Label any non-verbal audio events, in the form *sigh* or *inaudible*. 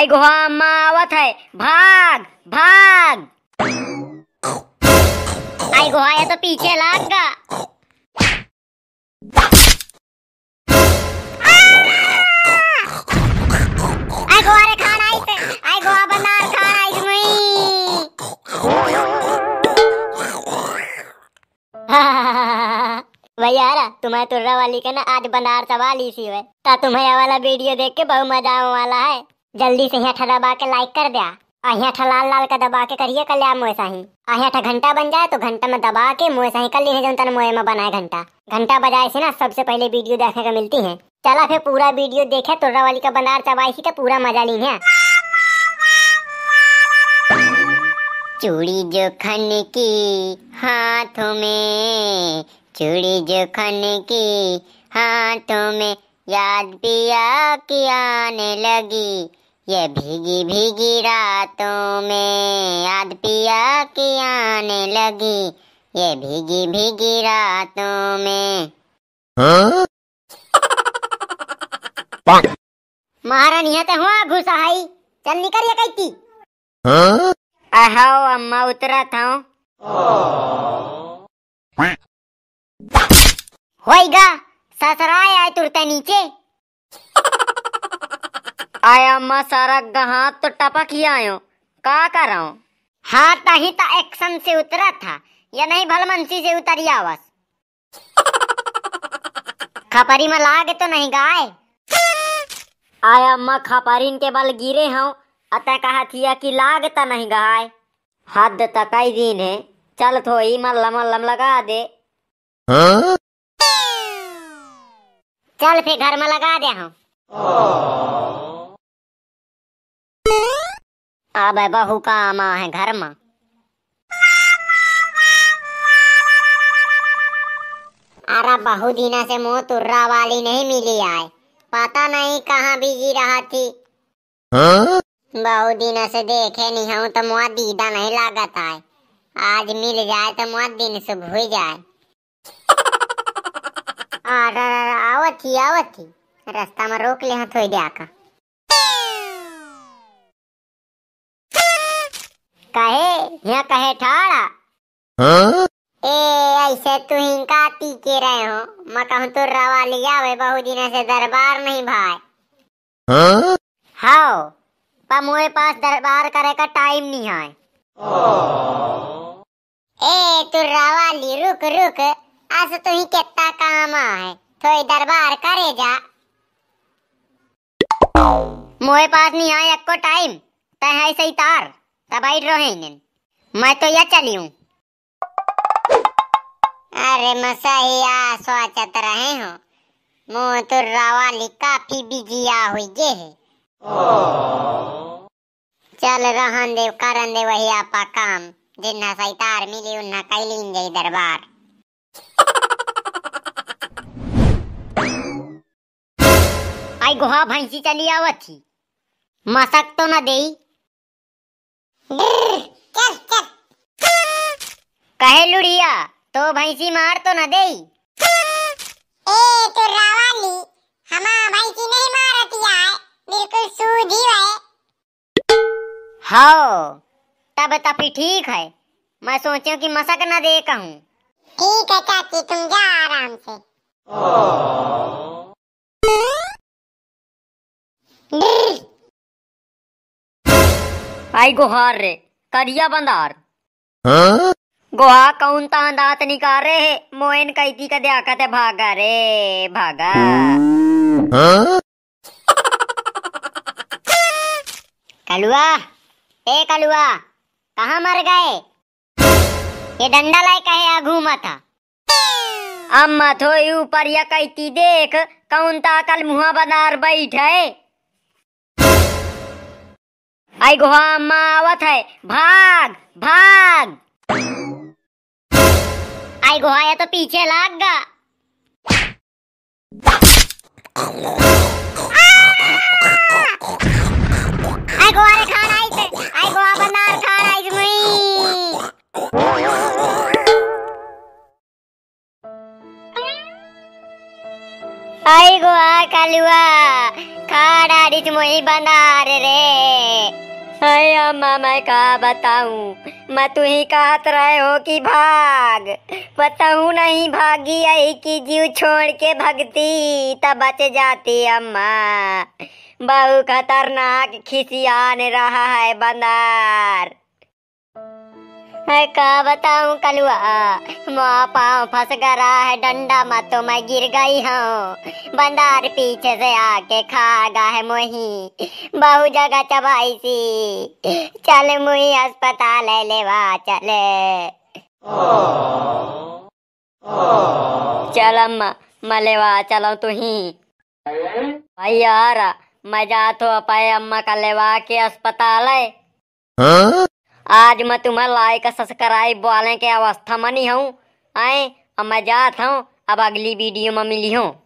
आई गोहा अम्मा आवत है भाग भाग आई गोहा या तो पीछे लाग गा आई गोहा रे खाना आई आई बनार खाना आई तुम्हें *laughs* भैया तुम्हें तुर्रा वाली का ना आज बनार सवाल इसी हुए ता तुम्हें वाला वीडियो देख के बहुत मजा आने वाला है जल्दी से यहाँ दबा के लाइक कर दिया अहिया ठा लाल लाल का दबा के करिए कल आप मोए साही अहिया ठा घंटा बन जाए तो घंटा में दबा के मोए साही कर लेने जनता मोए में बनाए घंटा घंटा बजाए से ना सबसे पहले वीडियो देखने को मिलती है चला फिर पूरा वीडियो देखे तोड़ा वाली का बनार चबाई थी तो पूरा मजा ली है चूड़ी जो खन की हाथों में चूड़ी जो खन की हाथों में याद पिया की आने लगी ये भीगी भीगी रातों में याद पिया की आने लगी ये भीगी भीगी रातों में हाँ? मारा नहीं तो हुआ घुसा आई चल निकल ये कहती हाँ? अहो अम्मा उतरा था होएगा ससुराल आए तुरते नीचे आया मा सारा गहा तो टपक ही आयो का कर रहा हूँ हाँ तही तो एक्शन से उतरा था या नहीं भलमनसी से उतरिया आवास खपरी में लागे तो नहीं गाय आया अम्मा खपरी के बल गिरे हूँ अतः कहा थिया कि लाग तो नहीं गाय हद तक तो दिन है चल थोई मल्लम मल्लम लगा दे हाँ? चल फिर घर में लगा दे हूँ आबे बहू का आमा है घर में अरे बहु दीना से मुंह तुर्रा वाली नहीं मिली आए पता नहीं कहाँ बिजी रहा थी बहु दीना से देखे नहीं हूँ तो मुआ दीदा नहीं लागत आए आज मिल जाए तो मुआ दिन से भूल जाए अरे आवत ही आवत ही रास्ता में रोक ले थोड़ी दिया का कहे यहाँ कहे ठाड़ा हाँ? ए ऐसे तू हिंका पी के रहे हो मैं कहूँ तो रवा लिया वे बहु दिन से दरबार नहीं भाई हाँ पर मुए पास दरबार करे का टाइम नहीं है ए तू रवा ली रुक रुक आज तू तो ही कितना काम है थोड़ी दरबार करे जा मुए पास नहीं आए एक को टाइम तय है सही तार रहे रोहेंगे मैं तो यह चली हूँ अरे मसैया तो रहे हो मुँह तो रवाली काफी बिजिया हुई जे है चल रहन देव करन देव वही आपा काम जिन्ना सैतार मिली उन्ना कैलीन जई दरबार आई गोहा भैंसी चली आवत थी मसक तो ना देई लुड़िया तो भैंसी मार तो न दे ए तो रावाली हमा भैंसी नहीं मारती है बिल्कुल सूझी है हाँ तब तब तो तभी ठीक है मैं सोचूं कि मसक न दे कहूँ ठीक है चाची तुम जा आराम से आई गुहार रे करिया बंदार हाँ? गोहा कौन ता दांत निकाल रहे है मोहन कैदी का देखा थे भागा रे भागा कलुआ ए कलुआ कहा मर गए ये डंडा लाए कहे आ घूमा था अम्मा थो हो ऊपर या कैती देख कौन ता कल मुहा बनार है आई गोहा अम्मा आवत है भाग भाग भाई को आया तो पीछे लाग गा आई गोवा रे कालुआ खाड़ा रिच मुई बनार रे हाय अम्मा मैं कहा बताऊं मैं तू तो ही कहत रहे हो कि भाग बताऊ नहीं भागी यही कि जीव छोड़ के भगती तब बच जाती अम्मा बहु खतरनाक खिसियान रहा है बंदार है का बताऊं कलुआ माँ पाँव फंस गरा है डंडा मा तो मैं गिर गई हूँ बंदार पीछे से आके खा गा है मोही बहु जगह चबाई सी चल मुही अस्पताल ले लेवा चल चल अम्मा मैं लेवा चलो तू ही भाई यार मजा तो अपाए अम्मा का लेवा के अस्पताल है हाँ? आज मैं तुम्हें लाइक सब्सक्राइब वाले के अवस्था में नहीं हूँ आए अब मैं जाता हूँ अब अगली वीडियो में मिली हूँ